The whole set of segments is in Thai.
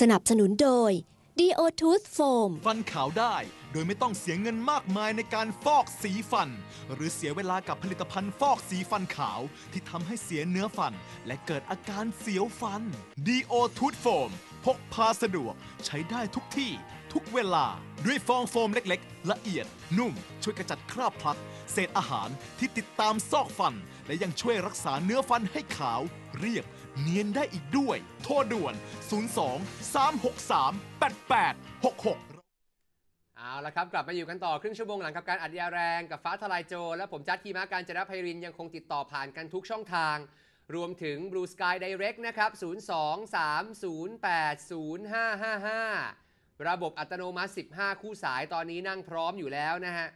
สนับสนุนโดย D.O. Tooth Foam ฟันขาวได้โดยไม่ต้องเสียเงินมากมายในการฟอกสีฟัน หรือเสียเวลากับผลิตภัณฑ์ฟอกสีฟันขาวที่ทำให้เสียเนื้อฟันและเกิดอาการเสียวฟัน D.O. Tooth Foam พกพาสะดวกใช้ได้ทุกที่ทุกเวลาด้วยฟองโฟมเล็กๆ ละเอียดนุ่ม ช่วยกระจัดคราบพลักเศษอาหารที่ติดตามซอกฟัน และยังช่วยรักษาเนื้อฟันให้ขาวเรียบเนียนได้อีกด้วย โทรด่วน 02 363 8866 เอาละครับ กลับมาอยู่กันต่อครึ่งชั่วโมงหลังกับการอัดยาแรงกับฟ้าทลายโจรและผมจัดทีมาการจรบไพรินยังคงติดต่อผ่านกันทุกช่องทาง รวมถึง Blue Sky Direct นะครับ 023080555 ระบบอัตโนมัติ 15 คู่สายตอนนี้นั่งพร้อมอยู่แล้วนะฮะ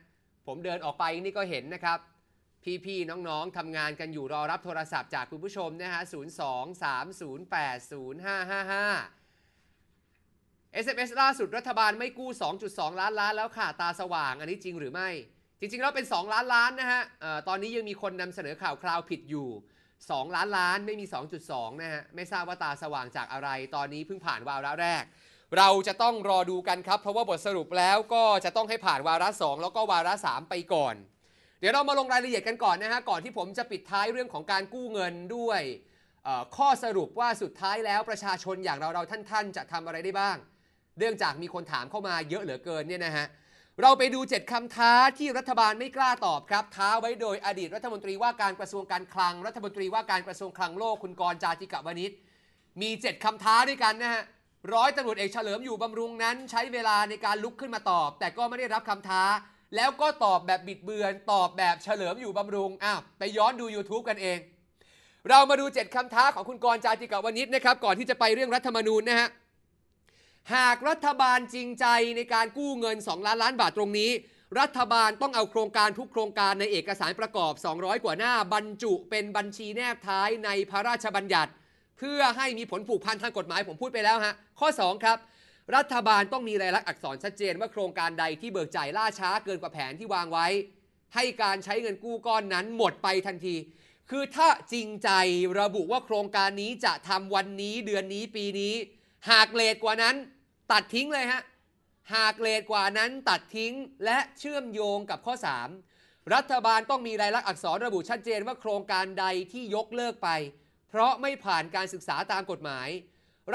ผมเดินออกไปนี่ก็เห็นนะครับพี่ๆน้องๆทำงานกันอยู่รอรับโทรศัพท์จากคุณผู้ชมนะฮะ 02-308-0555 SMS ล่าสุดรัฐบาลไม่กู้ 2.2 ล้าน ล้านแล้วค่ะ ตาสว่าง อันนี้จริงหรือไม่ จริงๆแล้วเป็น 2 ล้านล้านนะฮะ ตอนนี้ยังมีคนนำเสนอข่าวคราวผิดอยู่ 2 ล้าน ล้านไม่มี 2.2 นะฮะ ไม่ทราบว่าตาสว่างจากอะไร ตอนนี้เพิ่งผ่านวาระแรก เราจะต้องรอดูกันครับ เพราะว่าบทสรุปแล้วก็จะต้องให้ผ่านวาระ2แล้วก็วาระ3ไปก่อนเดี๋ยวเรามาลงรายละเอียดกันก่อนนะฮะก่อนที่ผมจะปิดท้ายเรื่องของการกู้เงินด้วยข้อสรุปว่าสุดท้ายแล้วประชาชนอย่างเรา เรา ท่านๆ จะทำอะไรได้บ้าง เนื่องจากมีคนถามเข้ามาเยอะเหลือเกินเนี่ยนะฮะ เราไปดู 7 คำท้า ที่รัฐบาลไม่กล้าตอบครับ ท้าไว้โดยอดีตรัฐมนตรีว่าการกระทรวงการคลังรัฐมนตรีว่าการกระทรวงคลังโลกคุณกรจาติกะวณิชมี 7 คำท้าด้วยกันนะฮะร้อยตำรวจเอกเฉลิมอยู่บำรุงนั้นใช้เวลาในการลุกขึ้นมาตอบ แต่ก็ไม่ได้รับคำท้าแล้วก็ตอบแบบบิดเบือนตอบแบบเฉลิมอยู่บำรุงอ้าวไปย้อนดู YouTube กันเอง เรามาดู 7คำท้าของคุณกรจาติกาวนิชนะครับ ก่อนที่จะไปเรื่องรัฐธรรมนูญนะฮะหากรัฐบาลจริงใจในการกู้เงิน 2 ล้านล้านบาทตรงนี้ รัฐบาลต้องเอาโครงการทุกโครงการในเอกสารประกอบ 200 กว่าหน้าบรรจุเป็นบัญชีแนบท้ายในพระราชบัญญัติ เพื่อให้มีผลผูกพันทางกฎหมายผมพูดไปแล้วฮะข้อ 2 ครับรัฐบาลต้องมีรายลักษณ์อักษรชัดเจนว่าโครงการใดที่เบิกจ่ายล่าช้าเกินกว่าแผนที่วางไว้ ให้การใช้เงินกู้ก้อนนั้นหมดไปทันที คือถ้าจริงใจระบุว่าโครงการนี้จะทำวันนี้เดือนนี้ปีนี้ หากเลทกว่านั้นตัดทิ้งเลยฮะ หากเลทกว่านั้นตัดทิ้งและเชื่อมโยงกับข้อ 3 รัฐบาลต้องมีรายลักษณ์อักษรระบุชัดเจนว่าโครงการใดที่ยกเลิกไป เพราะไม่ผ่านการศึกษาตามกฎหมาย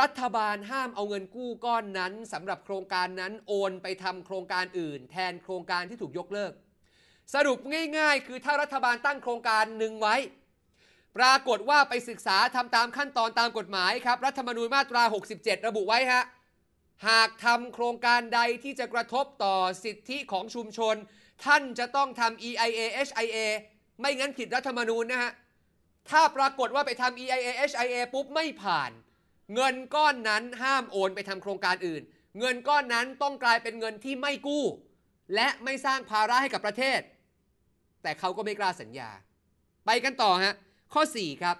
รัฐบาลห้ามเอาเงินกู้ก้อนนั้นสำหรับโครงการนั้นโอนไปทำโครงการอื่น แทนโครงการที่ถูกยกเลิก สรุปง่ายๆ คือถ้ารัฐบาลตั้งโครงการหนึ่งไว้ ปรากฏว่าไปศึกษาทำตามขั้นตอนตามกฎหมายครับรัฐธรรมนูญมาตรา 67 ระบุไว้ฮะหากทำโครงการใดที่จะกระทบต่อสิทธิของชุมชน ท่านจะต้องทำ EIA HIA ไม่งั้นผิดรัฐธรรมนูญนะฮะถ้าปรากฏว่าไปทำ EIA HIA ปุ๊บไม่ผ่านเงินก้อนนั้นห้ามโอนไปทำโครงการอื่น เงินก้อนนั้นต้องกลายเป็นเงินที่ไม่กู้ และไม่สร้างภาระให้กับประเทศ แต่เขาก็ไม่กล้าสัญญา ไปกันต่อฮะ ข้อ 4 ครับ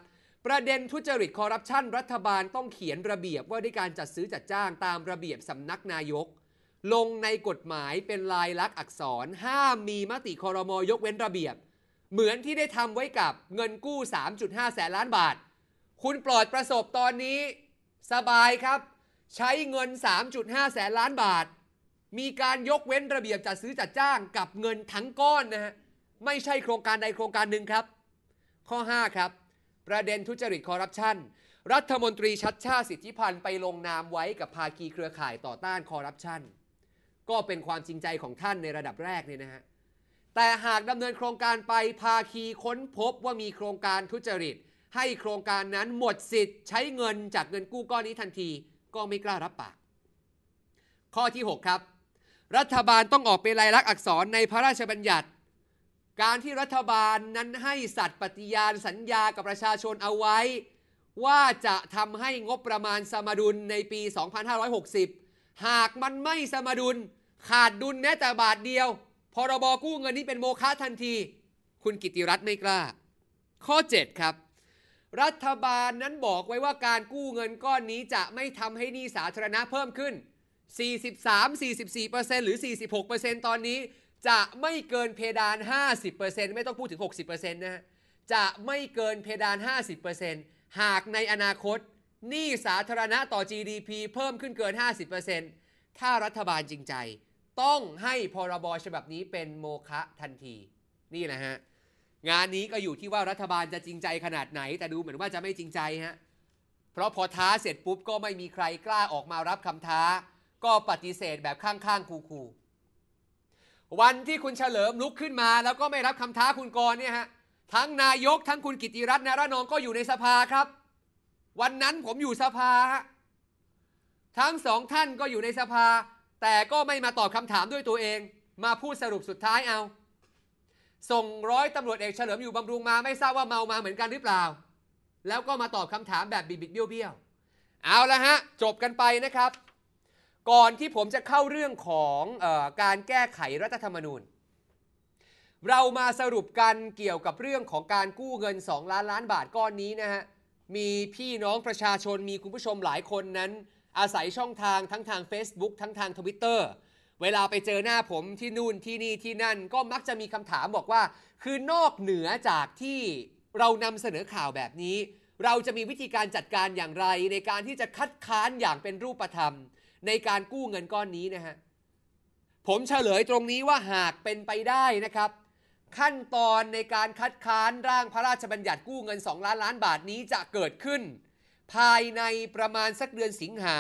ประเด็นทุจริตคอร์รัปชันรัฐบาลต้องเขียนระเบียบว่าด้วยการจัดซื้อจัดจ้างตามระเบียบสำนักนายก ลงในกฎหมายเป็นลายลักษณ์อักษรห้ามมีมติคอรมอยกเว้นระเบียบ เหมือนที่ได้ทำไว้กับเงินกู้3.5แสนล้านบาท คุณปลอดประสบตอนนี้สบายครับใช้เงิน 3.5 แสนล้านบาท มีการยกเว้นระเบียบจัดซื้อจัดจ้างกับเงินทั้งก้อนนะฮะไม่ใช่โครงการใดโครงการหนึ่งครับ ข้อ 5 ครับ ประเด็นทุจริตคอร์รัปชัน รัฐมนตรีชัดชาติสิทธิพันธ์ไปลงนามไว้กับภาคีเครือข่ายต่อต้านคอร์รัปชัน ก็เป็นความจริงใจของท่านในระดับแรกเนี่ยนะฮะแต่หากดำเนินโครงการไปภาคีค้นพบว่ามีโครงการทุจริตให้โครงการนั้นหมดสิทธิ์ใช้เงินจากเงินกู้ก้อนนี้ทันทีก็ไม่กล้ารับปาก ข้อที่ 6 ครับ รัฐบาลต้องออกเป็นลายลักษณ์อักษรในพระราชบัญญัติ การที่รัฐบาลนั้นให้สัตย์ปฏิญาณสัญญากับประชาชนเอาไว้ ว่าจะทำให้งบประมาณสมดุลในปี 2560 หากมันไม่สมดุลขาดดุลแม้แต่บาทเดียว พรบกู้เงินนี้เป็นโมฆะทันที คุณกิติรัตน์ไม่กล้า ข้อ 7 ครับรัฐบาลนั้นบอกไว้ว่าการกู้เงินก้อนนี้จะไม่ทำให้หนี้สาธารณะเพิ่มขึ้น 43-44%หรือ 46%ตอนนี้จะไม่เกินเพดาน 50%ไม่ต้องพูดถึง 60%นะจะไม่เกินเพดาน 50%หากในอนาคตหนี้สาธารณะต่อ GDP เพิ่มขึ้นเกิน 50%ถ้ารัฐบาลจริงใจ ต้องให้พรบฉบับนี้เป็นโมฆะทันที นี่แหละฮะงานนี้ก็อยู่ที่ว่ารัฐบาลจะจริงใจขนาดไหนแต่ดูเหมือนว่าจะไม่จริงใจฮะเพราะพอท้าเสร็จปุ๊บก็ไม่มีใครกล้าออกมารับคำท้า ก็ปฏิเสธแบบข้างๆคู่ๆวันที่คุณเฉลิมลุกขึ้นมา แล้วก็ไม่รับคำท้าคุณกรเนี่ยฮะทั้งนายกทั้งคุณกิติรัตน์นารนองก็อยู่ในสภาครับ วันนั้นผมอยู่สภาทั้งสองท่านก็อยู่ในสภา แต่ก็ไม่มาตอบคำถามด้วยตัวเอง มาพูดสรุปสุดท้ายเอาส่งร้อยตำรวจเอกเฉลิมอยู่บำรุงมาไม่ทราบว่าเมามาเหมือนกันหรือเปล่าแล้วก็มาตอบคำถามแบบบิดบิดเบี้ยวเบี้ยวเอาละฮะ จบกันไปนะครับ ก่อนที่ผมจะเข้าเรื่องของออการแก้ไขรัฐธรรมนูญ เรามาสรุปกันเกี่ยวกับเรื่องของการกู้เงิน 2 ล้านล้านบาทก้อนนี้นะฮะ มีพี่น้องประชาชนมีคุณผู้ชมหลายคนนั้น อาศัยช่องทางทั้งทาง Facebook ทั้งทาง Twitter ร์เวลาไปเจอหน้าผมที่นู่นที่นี่ที่นั่นก็มักจะมีคำถามบอกว่า คือนอกเหนือจากที่เรานำเสนอข่าวแบบนี้ เราจะมีวิธีการจัดการอย่างไร ในการที่จะคัดค้านอย่างเป็นรูปธรรมในการกู้เงินก้อนนี้นะฮะผมเฉลยตรงนี้ว่าหากเป็นไปได้นะครับ ขั้นตอนในการคัดค้านร่างพระราชบัญญัติกู้เงิน2ล้านล้านบาทนี้จะเกิดขึ้น ภายในประมาณสักเดือนสิงหา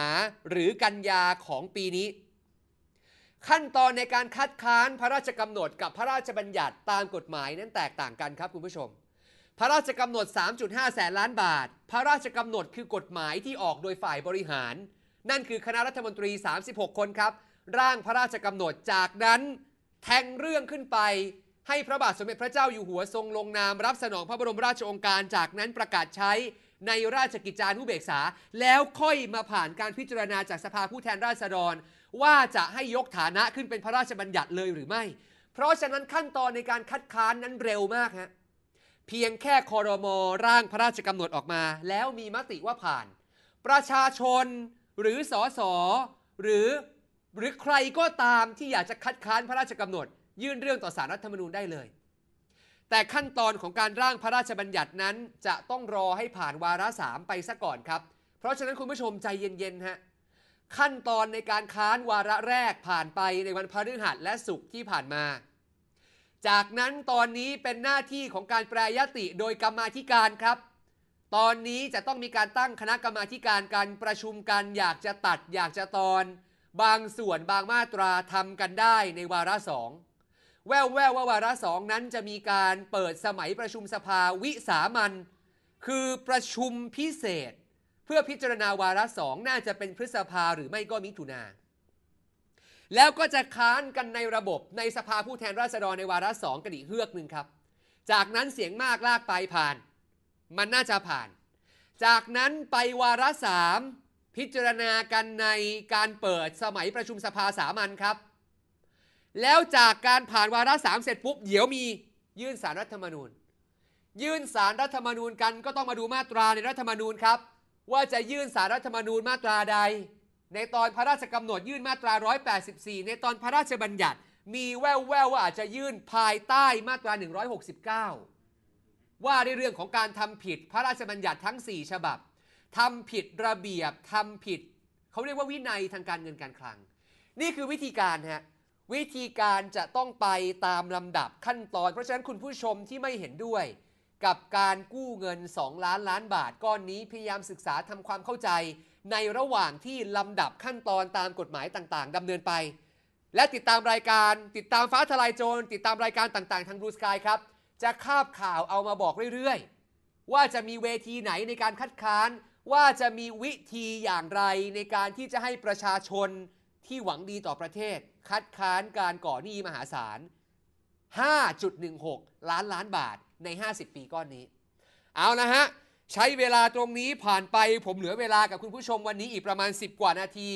หรือกันยาของปีนี้ขั้นตอนในการคัดค้านพระราชกำหนด กับพระราชบัญญัติตามกฎหมายนั้นแตกต่างกันครับคุณผู้ชม พระราชกำหนด3.5แสนล้านบาท พระราชกำหนดคือกฎหมายที่ออกโดยฝ่ายบริหาร นั่นคือคณะรัฐมนตรี 36 คนครับ ร่างพระราชกำหนดจากนั้น แทงเรื่องขึ้นไป ให้พระบาทสมเด็จพระเจ้าอยู่หัวทรงลงนามรับสนองพระบรมราชโองการจากนั้นประกาศใช้ในราชกิจจานุเบกษา แล้วค่อยมาผ่านการพิจารณาจากสภาผู้แทนราษฎร ว่าจะให้ยกฐานะขึ้นเป็นพระราชบัญญัติเลยหรือไม่ เพราะฉะนั้นขั้นตอนในการคัดค้านนั้นเร็วมากฮะเพียงแค่คอรมอร่างพระราชกำหนดออกมา แล้วมีมติว่าผ่าน ประชาชนหรือสอสอหรือหรือใครก็ตามที่อยากจะคัดค้านพระราชกำหนด ยื่นเรื่องต่อสารรัฐธรรมนูญได้เลยแต่ขั้นตอนของการร่างพระราชบัญญัตินั้น จะต้องรอให้ผ่านวาระสามไปซะก่อนครับ เพราะฉะนั้นคุณผู้ชมใจเย็นๆฮะขั้นตอนในการค้านวาระแรกผ่านไปในวันพฤหัสและศุกร์ที่ผ่านมา จากนั้นตอนนี้เป็นหน้าที่ของการแปรยติโดยกรรมาธิการครับ ตอนนี้จะต้องมีการตั้งคณะกรรมาการการประชุมกันอยากจะตัดอยากจะตอน บางส่วนบางมาตราทำกันได้ในวาระสองแววแววว่าวาระสองนั้นจะมีการเปิดสมัยประชุมสภาวิสามันคือประชุมพิเศษ เพื่อพิจารณาวาระสองน่าจะเป็นพฤษภาหรือไม่ก็มิถุนาแล้วก็จะค้านกันในระบบในสภาผู้แทนราษฎรในวาระสองกันอีกเฮือกหนึ่งครับ จากนั้นเสียงมากลากไปผ่านมันน่าจะผ่าน จากนั้นไปวาระสาม พิจารณากันในการเปิดสมัยประชุมสภาสามัญครับแล้วจากการผ่านวาระสามเสร็จปุ๊บเดี๋ยวมียื่นสารรัฐธรรมนูญ ยื่นสารรัฐธรรมนูญกันก็ต้องมาดูมาตราในรัฐธรรมนูญครับ ว่าจะยื่นสารรัฐธรรมนูญมาตราใด ในตอนพระราชกำหนดยื่นมาตรา 184 ในตอนพระราชบัญญัติ มีแววๆวว่าอาจจะยื่นภายใต้มาตรา 169 ว่าในเรื่องของการทำผิดพระราชบัญญัติทั้ง 4 ฉบับทำผิดระเบียบทำผิดเขาเรียกว่าวินัยทางการเงินการคลัง นี่คือวิธีการฮะวิธีการจะต้องไปตามลำดับขั้นตอน เพราะฉะนั้นคุณผู้ชมที่ไม่เห็นด้วย กับการกู้เงิน 2 ล้านล้านบาทก้อนนี้พยายามศึกษาทำความเข้าใจ ในระหว่างที่ลำดับขั้นตอนตามกฎหมายต่างๆดำเนินไป และติดตามรายการติดตามฟ้าทลายโจรติดตามรายการต่างๆ ทางรูสกายครับ จะคาบข่าวเอามาบอกเรื่อยๆ ว่าจะมีเวทีไหนในการคัดค้าน ว่าจะมีวิธีอย่างไรในการที่จะให้ประชาชนที่หวังดีต่อประเทศคัดค้านการก่อหนี้มหาศาล5.16 ล้านล้านบาทใน 50 ปีก้อนนี้ เอาละฮะใช้เวลาตรงนี้ผ่านไป ผมเหลือเวลากับคุณผู้ชมวันนี้อีกประมาณ 10 กว่านาที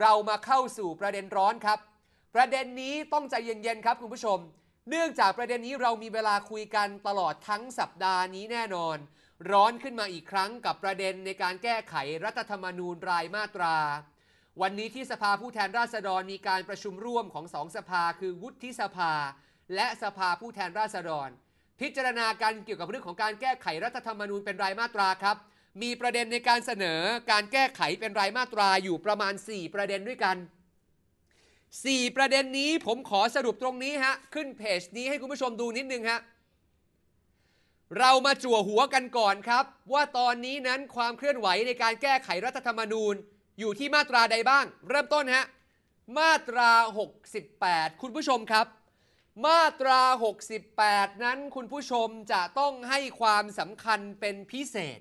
เรามาเข้าสู่ประเด็นร้อนครับ ประเด็นนี้ต้องใจเย็นๆครับคุณผู้ชม เนื่องจากประเด็นนี้เรามีเวลาคุยกันตลอดทั้งสัปดาห์นี้แน่นอน ร้อนขึ้นมาอีกครั้งกับประเด็นในการแก้ไขรัฐธรรมนูญรายมาตราวันนี้ที่สภาผู้แทนราษฎรมีการประชุมร่วมของสองสภาคือวุฒิสภา และสภาผู้แทนราษฎร พิจารณาการเกี่ยวกับเรื่องของการแก้ไขรัฐธรรมนูญเป็นรายมาตราครับ มีประเด็นในการเสนอการแก้ไขเป็นรายมาตราอยู่ประมาณ 4 ประเด็นด้วยกัน4ประเด็นนี้ผมขอสรุปตรงนี้ฮะขึ้นเพจนี้ให้คุณผู้ชมดูนิดนึงฮะเรามาจั่วหัวกันก่อนครับ ว่าตอนนี้นั้นความเคลื่อนไหวในการแก้ไขรัฐธรรมนูญอยู่ที่มาตราใดบ้าง เริ่มต้นฮะ มาตรา 68 คุณผู้ชมครับ มาตรา 68 นั้นคุณผู้ชมจะต้องให้ความสำคัญเป็นพิเศษ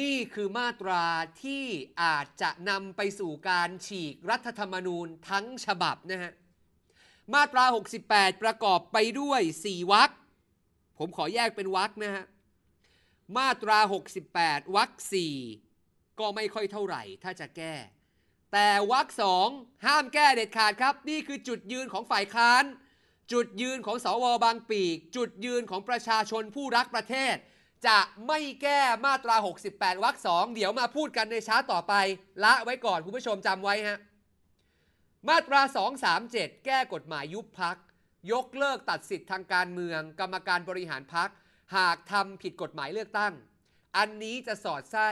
นี่คือมาตราที่อาจจะนำไปสู่การฉีกรัฐธรรมนูญทั้งฉบับนะฮะ มาตรา 68 ประกอบไปด้วย 4วรรคผมขอแยกเป็นวรรคนะฮะ มาตรา 68วรรค4ก็ไม่ค่อยเท่าไหร่ถ้าจะแก้ แต่วักสองห้ามแก้เด็ดขาดครับ นี่คือจุดยืนของฝ่ายค้านจุดยืนของสวบางปีก จุดยืนของประชาชนผู้รักประเทศ จะไม่แก้มาตรา 68วรรคสองเดี๋ยวมาพูดกันในช้าต่อไป ละไว้ก่อนคุณผู้ชมจำไว้ฮะมาตรา 237 แก้กฎหมายยุบพัก ยกเลิกตัดสิทธิ์ทางการเมือง กรรมการบริหารพักหากทำผิดกฎหมายเลือกตั้งอันนี้จะสอดไส้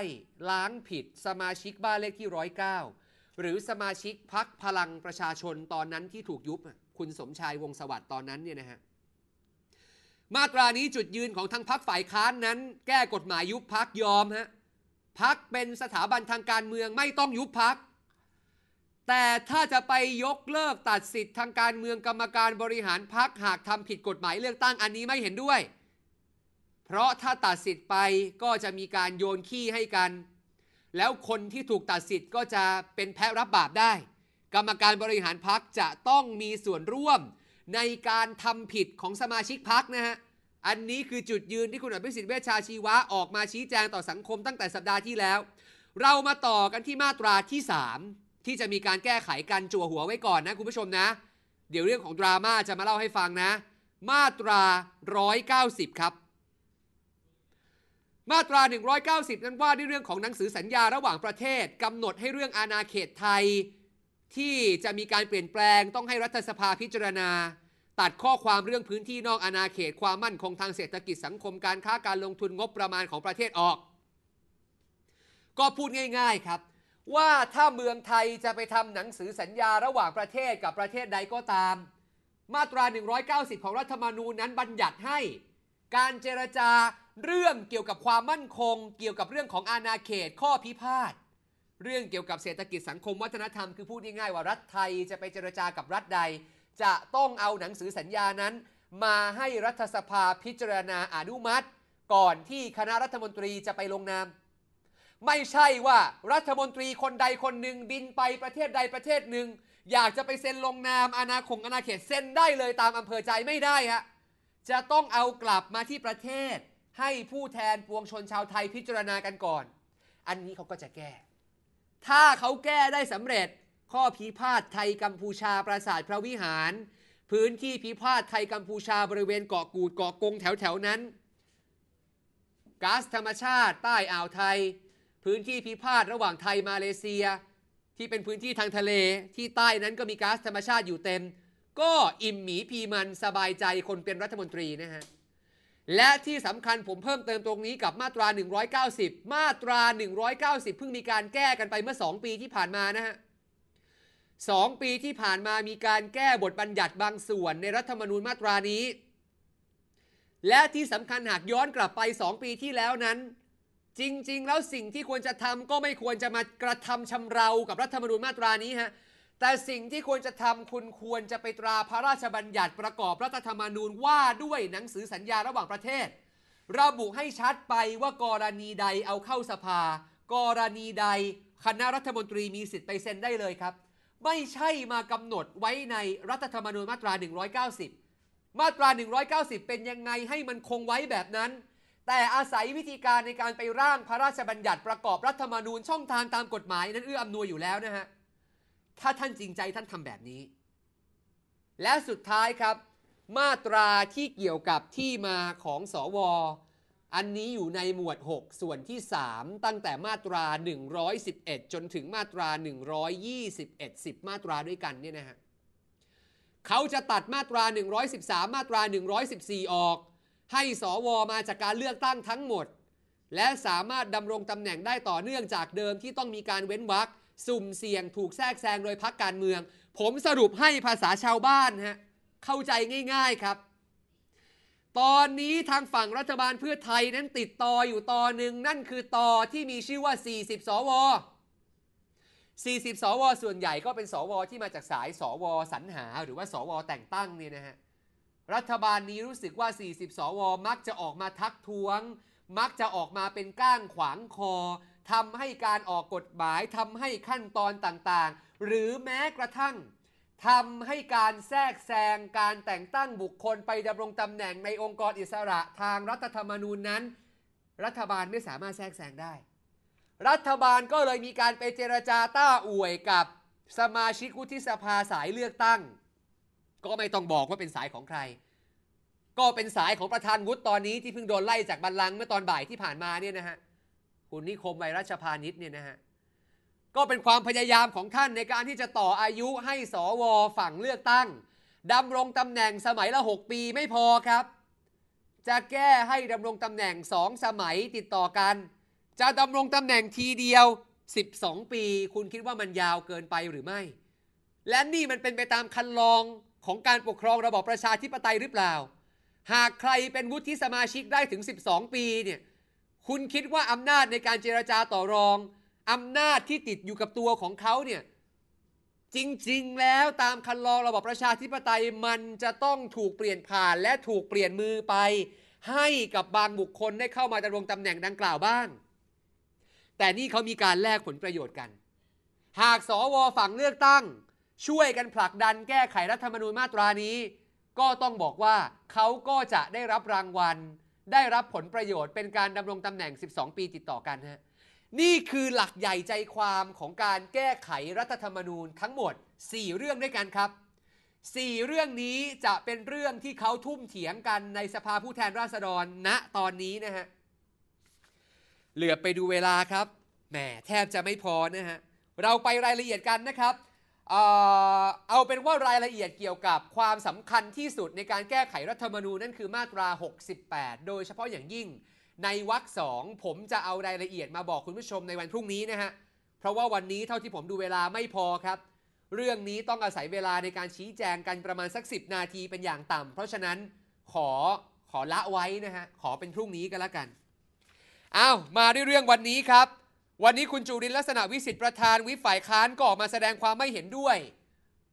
ล้างผิดสมาชิกบ้านเลขที่109หรือสมาชิกพักพลังประชาชนตอนนั้นที่ถูกยุบคุณสมชายวงสวัสด์ตอนนั้นเนี่ยนะฮะมาตรานี้จุดยืนของทางพักฝ่ายค้านนั้นแก้กฎหมายยุบพักยอมฮะพักเป็นสถาบันทางการเมืองไม่ต้องยุบพัก แต่ถ้าจะไปยกเลิกตัดสิทธิ์ทางการเมืองกรรมการบริหารพักหากทำผิดกฎหมายเลือกตั้งอันนี้ไม่เห็นด้วยเพราะถ้าตัดสิทธิ์ไปก็จะมีการโยนขี้ให้กัน แล้วคนที่ถูกตัดสิทธิ์ก็จะเป็นแพ้รับบาปได้ กรรมการบริหารพักจะต้องมีส่วนร่วม ในการทำผิดของสมาชิกพักนะฮะ อันนี้คือจุดยืนที่คุณอภิสิทธิ์เวชชาชีวะออกมาชี้แจงต่อสังคมตั้งแต่สัปดาห์ที่แล้ว เรามาต่อกันที่มาตราที่ 3 ที่จะมีการแก้ไขกันจั่วหัวไว้ก่อนนะคุณผู้ชมนะ เดี๋ยวเรื่องของดราม่าจะมาเล่าให้ฟังนะ มาตรา 190 ครับมาตรา 190 นั้นว่าด้วยเรื่องของหนังสือสัญญาระหว่างประเทศกำหนดให้เรื่องอาณาเขตไทย ที่จะมีการเปลี่ยนแปลง ต้องให้รัฐสภาพิจารณา ตัดข้อความเรื่องพื้นที่นอกอาณาเขตความมั่นคงทางเศรษฐกิจสังคมการค้าการลงทุนงบประมาณของประเทศออก ก็พูดง่าย ๆครับ ว่าถ้าเมืองไทยจะไปทำหนังสือสัญญาระหว่างประเทศกับประเทศใดก็ตาม มาตรา 190 ของรัฐธรรมนูญนั้นบัญญัติให้การเจรจาเรื่องเกี่ยวกับความมั่นคงเกี่ยวกับเรื่องของอาณาเขตข้อพิพาทเรื่องเกี่ยวกับเศรษฐกิจสังคมวัฒนธรรมคือพูดง่ายๆว่ารัฐไทยจะไปเจรจากับรัฐใด จะต้องเอาหนังสือสัญญานั้น มาให้รัฐสภาพิจารณาอนุมัติก่อนที่คณะรัฐมนตรีจะไปลงนาม ไม่ใช่ว่ารัฐมนตรีคนใดคนหนึ่งบินไปประเทศใดประเทศหนึ่ง อยากจะไปเซ็นลงนามอาณาคงอาณาเขตเซ็นได้เลยตามอำเภอใจไม่ได้ฮะจะต้องเอากลับมาที่ประเทศให้ผู้แทนปวงชนชาวไทยพิจารณากันก่อน อันนี้เขาก็จะแก้ ถ้าเขาแก้ได้สำเร็จ ข้อพิพาทไทยกัมพูชาปราสาทพระวิหาร พื้นที่พิพาทไทยกัมพูชาบริเวณเกาะกูดเกาะกงแถวแถวนั้น ก๊าซธรรมชาติใต้อ่าวไทย พื้นที่พิพาทระหว่างไทยมาเลเซีย ที่เป็นพื้นที่ทางทะเลที่ใต้นั้นก็มีก๊าซธรรมชาติอยู่เต็มก็อิ่มหมีพีมันสบายใจคนเป็นรัฐมนตรีนะฮะ และที่สำคัญผมเพิ่มเติมตรงนี้กับมาตรา 190 มาตรา 190เพิ่งมีการแก้กันไปเมื่อ 2 ปีที่ผ่านมานะฮะสองปีที่ผ่านมามีการแก้บทบัญญัติบางส่วนในรัฐธรรมนูญมาตรานี้ และที่สำคัญหากย้อนกลับไป 2 ปีที่แล้วนั้น จริงๆ แล้วสิ่งที่ควรจะทำก็ไม่ควรจะมากระทำชำเรากับรัฐธรรมนูญมาตรานี้ฮะแต่สิ่งที่ควรจะทำคุณควรจะไปตราพระราชบัญญัติประกอบรัฐธรรมนูญว่าด้วยหนังสือสัญญาระหว่างประเทศ ระบุให้ชัดไปว่ากรณีใดเอาเข้าสภา กรณีใดคณะรัฐมนตรีมีสิทธิ์ไปเซ็นได้เลยครับ ไม่ใช่มากำหนดไว้ในรัฐธรรมนูญมาตรา 190 มาตรา 190 เป็นยังไงให้มันคงไว้แบบนั้น แต่อาศัยวิธีการในการไปร่างพระราชบัญญัติประกอบรัฐธรรมนูญช่องทางตามกฎหมาย นั้นเอื้ออำนวยอยู่แล้วนะฮะถ้าท่านจริงใจท่านทำแบบนี้ และสุดท้ายครับ มาตราที่เกี่ยวกับที่มาของสวอันนี้อยู่ในหมวด 6 ส่วนที่ 3 ตั้งแต่มาตรา 111 จนถึงมาตรา 121 10มาตราด้วยกันเนี่ยนะฮะเขาจะตัดมาตรา 113 มาตรา 114 ออก ให้สวอมาจากการเลือกตั้งทั้งหมด และสามารถดำรงตำแหน่งได้ต่อเนื่องจากเดิมที่ต้องมีการเว้นวรรคสุ่มเสี่ยงถูกแทรกแซงโดยพักการเมือง ผมสรุปให้ภาษาชาวบ้านฮะเข้าใจง่ายๆครับ ตอนนี้ทางฝั่งรัฐบาลเพื่อไทยนั้นติดต่ออยู่ต่อหนึ่งนั่นคือต่อที่มีชื่อว่า 40สว40สวส่วนใหญ่ก็เป็นสว ที่มาจากสายสวสรรหาหรือว่าสว แต่งตั้งเนี่ยนะฮะรัฐบาลนี้รู้สึกว่า 40สวมักจะออกมาทักท้วง มักจะออกมาเป็นก้างขวางคอทำให้การออกกฎหมายทำให้ขั้นตอนต่างๆ หรือแม้กระทั่งทำให้การแทรกแซงการแต่งตั้งบุคคลไปดำรงตำแหน่งในองค์กรอิสระทางรัฐธรรมนูญนั้น รัฐบาลไม่สามารถแทรกแซงได้ รัฐบาลก็เลยมีการไปเจรจาต้าอวยกับสมาชิกวุฒิสภาสายเลือกตั้ง ก็ไม่ต้องบอกว่าเป็นสายของใคร ก็เป็นสายของประธานวุฒิตอนนี้ที่เพิ่งโดนไล่จากบัลลังก์เมื่อตอนบ่ายที่ผ่านมาเนี่ยนะฮะคุณนิคมไวรัชพาณิชย์เนี่ยนะฮะก็เป็นความพยายามของท่าน ในการที่จะต่ออายุให้สว ฝั่งเลือกตั้งดำรงตำแหน่งสมัยละ 6 ปีไม่พอครับ จะแก้ให้ดำรงตำแหน่งสองสมัยติดต่อกัน จะดำรงตำแหน่งทีเดียว 12 ปี คุณคิดว่ามันยาวเกินไปหรือไม่ และนี่มันเป็นไปตามคันลองของการปกครองระบอบประชาธิปไตยหรือเปล่า หากใครเป็นวุฒิสมาชิกได้ถึง 12 ปีเนี่ยคุณคิดว่าอำนาจในการเจรจาต่อรอง อำนาจที่ติดอยู่กับตัวของเขาเนี่ย จริงๆ แล้วตามคันลองระบบประชาธิปไตยมันจะต้องถูกเปลี่ยนผ่านและถูกเปลี่ยนมือไป ให้กับบางบุคคลได้เข้ามาดำรงตำแหน่งดังกล่าวบ้าง แต่นี่เขามีการแลกผลประโยชน์กัน หากสวฝั่งเลือกตั้ง ช่วยกันผลักดันแก้ไขรัฐธรรมนูญมาตรานี้ ก็ต้องบอกว่าเขาก็จะได้รับรางวัลได้รับผลประโยชน์เป็นการดำรงตำแหน่ง 12 ปีติดต่อกันฮะ นี่คือหลักใหญ่ใจความของการแก้ไขรัฐธรรมนูญทั้งหมด 4 เรื่องด้วยกันครับ 4 เรื่องนี้จะเป็นเรื่องที่เขาทุ่มเถียงกันในสภาผู้แทนราษฎรณตอนนี้นะฮะ เหลือไปดูเวลาครับ แหมแทบจะไม่พอนะฮะ เราไปรายละเอียดกันนะครับเอาเป็นว่ารายละเอียดเกี่ยวกับความสำคัญที่สุดในการแก้ไขรัฐธรรมนูญนั่นคือมาตรา 68 โดยเฉพาะอย่างยิ่ง ในวรรคสองผมจะเอารายละเอียดมาบอกคุณผู้ชมในวันพรุ่งนี้นะฮะเพราะว่าวันนี้เท่าที่ผมดูเวลาไม่พอครับ เรื่องนี้ต้องอาศัยเวลาในการชี้แจงกันประมาณสัก10นาทีเป็นอย่างต่ำเพราะฉะนั้นขอขอละไว้นะฮะขอเป็นพรุ่งนี้ก็แล้วกันอ้าวมาด้วยเรื่องวันนี้ครับวันนี้คุณจุรินลักษณะวิสิทธิประธานวิฝ่ายค้าน ก็ออกมาแสดงความไม่เห็นด้วย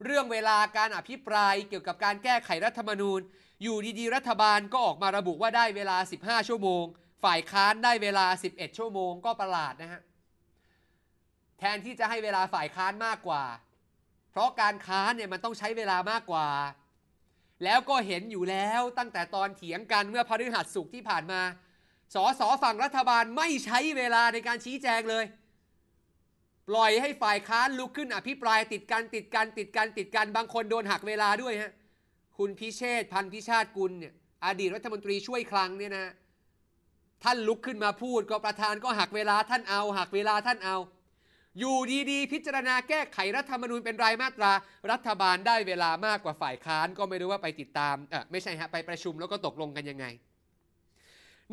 เรื่องเวลาการอภิปรายเกี่ยวกับการแก้ไขรัฐธรรมนูญ อยู่ดีๆ รัฐบาลก็ออกมาระบุว่าได้เวลา 15 ชั่วโมง ฝ่ายค้านได้เวลา 11 ชั่วโมง ก็ประหลาดนะฮะแทนที่จะให้เวลาฝ่ายค้านมากกว่า เพราะการค้านเนี่ยมันต้องใช้เวลามากกว่า แล้วก็เห็นอยู่แล้วตั้งแต่ตอนเถียงกันเมื่อพฤหัสสุขที่ผ่านมาสสฝั่งรัฐบาลไม่ใช้เวลาในการชี้แจงเลย ปล่อยให้ฝ่ายค้านลุกขึ้นอภิปรายติดกันติดกัน ติดกัน ติดกันบางคนโดนหักเวลาด้วยฮะคุณพิเชษพันพิชาติกุลเนี่ยอดีตรัฐมนตรีช่วยคลังเนี่ยนะ ท่านลุกขึ้นมาพูด ก็ประธานก็หักเวลาท่านเอาหักเวลาท่านเอา อยู่ดีๆพิจารณาแก้ไขรัฐธรรมนูญเป็นรายมาตรารัฐบาลได้เวลามากกว่าฝ่ายค้าน ก็ไม่รู้ว่าไปติดตามเออไม่ใช่ฮะไปประชุมแล้วก็ตกลงกันยังไง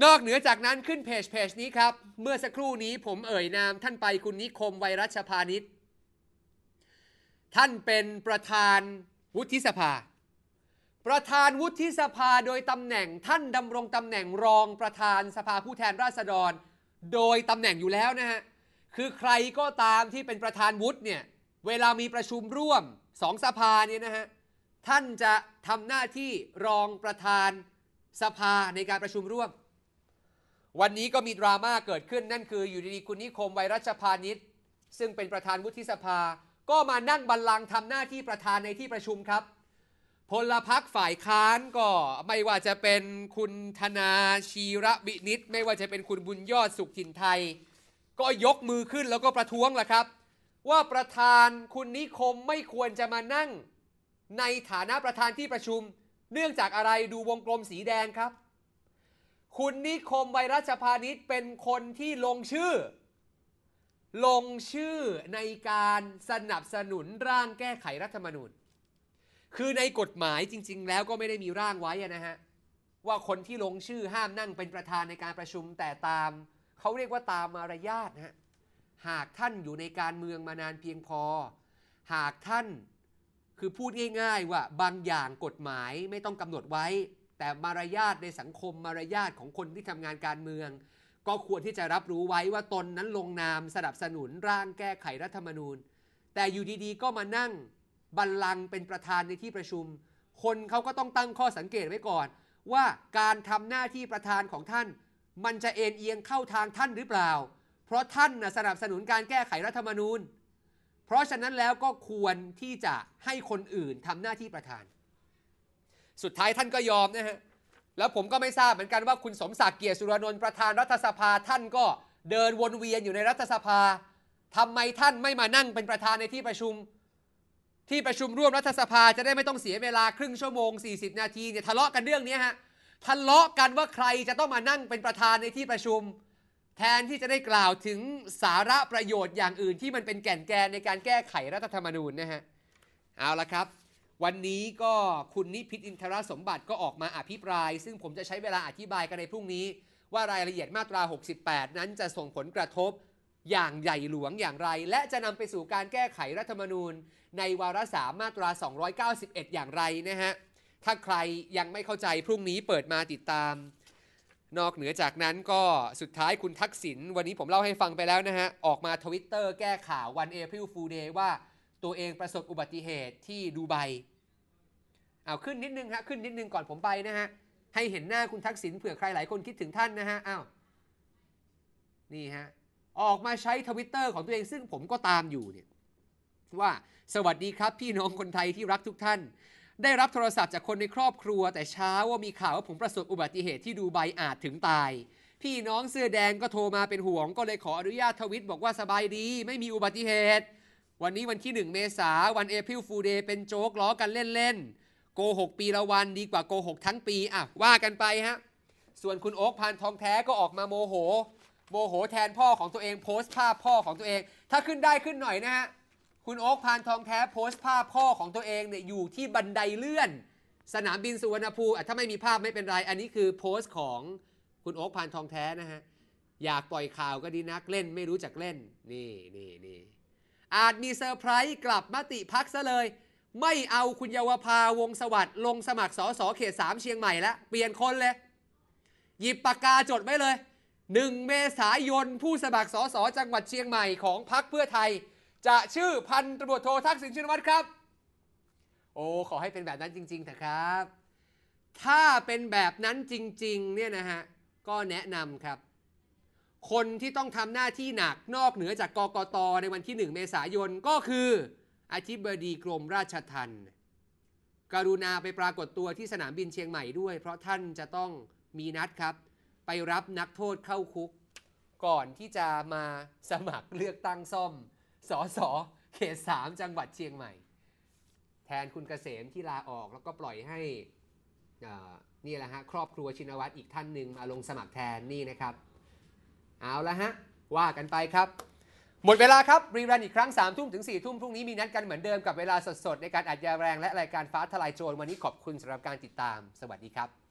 นอกเหนือจากนั้นขึ้นเพจเพจนี้ครับ เมื่อสักครู่นี้ผมเอ่ยนามท่านไปคุณนิคมไวรัชพานิช ท่านเป็นประธานวุฒิสภา ประธานวุฒิสภาโดยตำแหน่ง ท่านดำรงตำแหน่งรองประธานสภาผู้แทนราษฎร โดยตำแหน่งอยู่แล้วนะฮะ คือใครก็ตามที่เป็นประธานวุฒิเนี่ย เวลามีประชุมร่วมสองสภาเนี่ยนะฮะ ท่านจะทำหน้าที่รองประธานสภาในการประชุมร่วมวันนี้ก็มีดราม่าเกิดขึ้นนั่นคืออยู่ดีๆคุณนิคมไวรัชพานิชซึ่งเป็นประธานวุฒิสภา ก็มานั่งบัลลังก์ทำหน้าที่ประธานในที่ประชุมครับพลพักฝ่ายค้านก็ไม่ว่าจะเป็นคุณธนาชีระบินิตไม่ว่าจะเป็นคุณบุญยอดสุขถินไทย ก็ยกมือขึ้นแล้วก็ประท้วงล่ะครับ ว่าประธานคุณนิคมไม่ควรจะมานั่ง ในฐานะประธานที่ประชุม เนื่องจากอะไรดูวงกลมสีแดงครับคุณนิคมไวรัชพาณิชย์เป็นคนที่ลงชื่อ ลงชื่อในการสนับสนุนร่างแก้ไขรัฐธรรมนูญคือในกฎหมายจริงๆแล้วก็ไม่ได้มีร่างไว้นะฮะว่าคนที่ลงชื่อห้ามนั่งเป็นประธานในการประชุมแต่ตามเขาเรียกว่าตามมารยาทนะฮะหากท่านอยู่ในการเมืองมานานเพียงพอ หากท่านคือพูดง่ายๆ ว่าบางอย่างกฎหมายไม่ต้องกำหนดไว้แต่มารยาทในสังคมมารยาทของคนที่ทำงานการเมือง ก็ควรที่จะรับรู้ไว้ว่าตนนั้นลงนาม สนับสนุนร่างแก้ไขรัฐธรรมนูญ แต่อยู่ดีๆ ก็มานั่งบัลลังก์เป็นประธานในที่ประชุม คนเขาก็ต้องตั้งข้อสังเกตไว้ก่อน ว่าการทำหน้าที่ประธานของท่าน มันจะเอ็นเอียงเข้าทางท่านหรือเปล่า เพราะท่านนะสนับสนุนการแก้ไขรัฐธรรมนูญ เพราะฉะนั้นแล้วก็ควรที่จะให้คนอื่นทำหน้าที่ประธานสุดท้ายท่านก็ยอมนะฮะ แล้วผมก็ไม่ทราบเหมือนกันว่าคุณสมศักดิ์เกียรติสุรนนท์ประธานรัฐสภาท่านก็เดินวนเวียนอยู่ในรัฐสภา ทำไมท่านไม่มานั่งเป็นประธานในที่ประชุม ที่ประชุมร่วมรัฐสภาจะได้ไม่ต้องเสียเวลา ครึ่งชั่วโมง 40 นาทีเนี่ยทะเลาะกันเรื่องนี้ฮะ ทะเลาะกันว่าใครจะต้องมานั่งเป็นประธานในที่ประชุม แทนที่จะได้กล่าวถึงสาระประโยชน์อย่างอื่นที่มันเป็นแก่นแกนในการแก้ไขรัฐธรรมนูญนะฮะ เอาละครับวันนี้ก็คุณนิพิษอินทรสมบัติก็ออกมาอภิปราย ซึ่งผมจะใช้เวลาอธิบายกันในพรุ่งนี้ ว่ารายละเอียดมาตรา 68 นั้นจะส่งผลกระทบอย่างใหญ่หลวงอย่างไร และจะนำไปสู่การแก้ไขรัฐธรรมนูญ ในวาระสามมาตรา 291 อย่างไรนะฮะ ถ้าใครยังไม่เข้าใจพรุ่งนี้เปิดมาติดตาม นอกเหนือจากนั้นก็สุดท้ายคุณทักษิณวันนี้ผมเล่าให้ฟังไปแล้วนะฮะออกมาทวิตเตอร์แก้ข่าววันเอพิลฟูเดย์ว่าตัวเองประสบอุบัติเหตุที่ดูไบเอาขึ้นนิดนึงฮะขึ้นนิดนึง ก่อนผมไปนะฮะ ให้เห็นหน้าคุณทักษิณเผื่อใครหลายคนคิดถึงท่านนะฮะอ้าวนี่ฮะ ออกมาใช้ทวิตเตอร์ของตัวเองซึ่งผมก็ตามอยู่เนี่ยว่าสวัสดีครับ พี่น้องคนไทยที่รักทุกท่าน ได้รับโทรศัพท์จากคนในครอบครัว แต่เช้าว่ามีข่าวว่าผมประสบอุบัติเหตุที่ดูไบอาจถึงตาย พี่น้องเสื้อแดงก็โทรมาเป็นห่วงก็เลยขออนุญาตทวิตบอกว่าสบายดี ไม่มีอุบัติเหตุวันนี้วันที่1เมษาวันเอพิลฟูเดย์เป็นโจ๊กล้อกันเล่นๆโกหกปีละวันดีกว่าโกหกทั้งปีอ่ะว่ากันไปฮะส่วนคุณโอ๊กพานทองแท้ก็ออกมาโมโห โมโหแทนพ่อของตัวเอง โพสต์ภาพพ่อของตัวเอง ถ้าขึ้นได้ขึ้นหน่อยนะฮะคุณโอ๊กพานทองแท้ โพสต์ภาพพ่อของตัวเองเนี่ยอยู่ที่บันไดเลื่อน สนามบินสุวรรณภูมิถ้าไม่มีภาพไม่เป็นไรอันนี้คือโพสต์ของคุณโอ๊กพานทองแท้นะฮะอยากปล่อยข่าวก็ดีนักเล่นไม่รู้จักเล่น นี่นี่นี่อาจมีเซอร์ไพรส์กลับมติพักซะเลย ไม่เอาคุณเยาวภาวงสวัสดิ์ลงสมัครสอสอเขตสามเชียงใหม่แล้วเปลี่ยนคนเลย หยิบปากกาจดไว้เลยหนึ่งเมษายน ผู้สมัครสอสอจังหวัดเชียงใหม่ของพักเพื่อไทย จะชื่อพันตำรวจโททักษิณชินวัตรครับ โอ้ ขอให้เป็นแบบนั้นจริงๆเถอะครับ ถ้าเป็นแบบนั้นจริงๆเนี่ยนะฮะก็แนะนำครับคนที่ต้องทำหน้าที่หนักนอกเหนือจากกกต ในวันที่1เมษายน ก็คืออธิบดีกรมราชทัณฑ์กรุณาไปปรากฏตัวที่สนามบินเชียงใหม่ด้วย เพราะท่านจะต้องมีนัดครับ ไปรับนักโทษเข้าคุก ก่อนที่จะมาสมัครเลือกตั้งซ่อมสอสอเขตสามจังหวัดเชียงใหม่ แทนคุณเกษมที่ลาออกแล้วก็ปล่อยให้นี่แหละฮะครอบครัวชินวัตรอีกท่านหนึ่งมาลงสมัครแทนนี่นะครับเอาละฮะ ว่ากันไปครับ หมดเวลาครับรีรันอีกครั้ง3ามทุ่มถึง4ี่ทุ่มพรุ่งนี้มีนัดกันเหมือนเดิมกับเวลาสดๆ ในการอัดยาแรงและรายการฟ้าทลายโจรวันนี้ขอบคุณสำหรับการติดตาม สวัสดีครับ